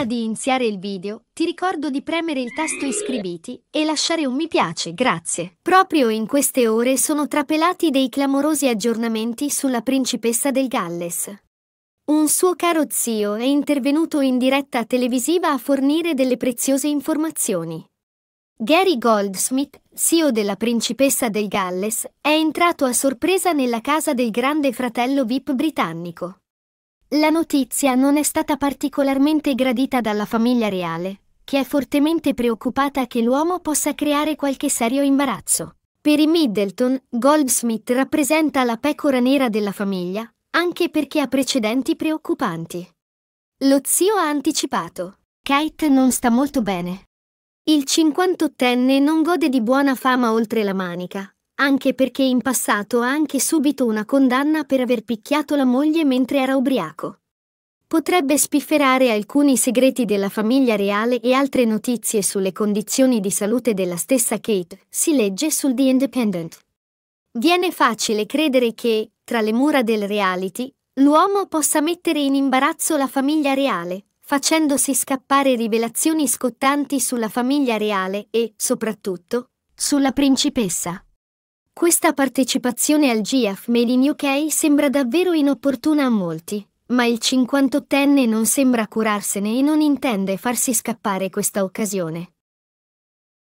Prima di iniziare il video, ti ricordo di premere il tasto iscriviti e lasciare un mi piace, grazie. Proprio in queste ore sono trapelati dei clamorosi aggiornamenti sulla principessa del Galles. Un suo caro zio è intervenuto in diretta televisiva a fornire delle preziose informazioni. Gary Goldsmith, CEO della principessa del Galles, è entrato a sorpresa nella casa del grande fratello VIP britannico. La notizia non è stata particolarmente gradita dalla famiglia reale, che è fortemente preoccupata che l'uomo possa creare qualche serio imbarazzo. Per i Middleton, Goldsmith rappresenta la pecora nera della famiglia, anche perché ha precedenti preoccupanti. Lo zio ha anticipato. Kate non sta molto bene. Il 58enne non gode di buona fama oltre la manica, anche perché in passato ha anche subito una condanna per aver picchiato la moglie mentre era ubriaco. Potrebbe spifferare alcuni segreti della famiglia reale e altre notizie sulle condizioni di salute della stessa Kate, si legge sul The Independent. Viene facile credere che, tra le mura del reality, l'uomo possa mettere in imbarazzo la famiglia reale, facendosi scappare rivelazioni scottanti sulla famiglia reale e, soprattutto, sulla principessa. Questa partecipazione al GIAF Made in UK sembra davvero inopportuna a molti, ma il 58enne non sembra curarsene e non intende farsi scappare questa occasione.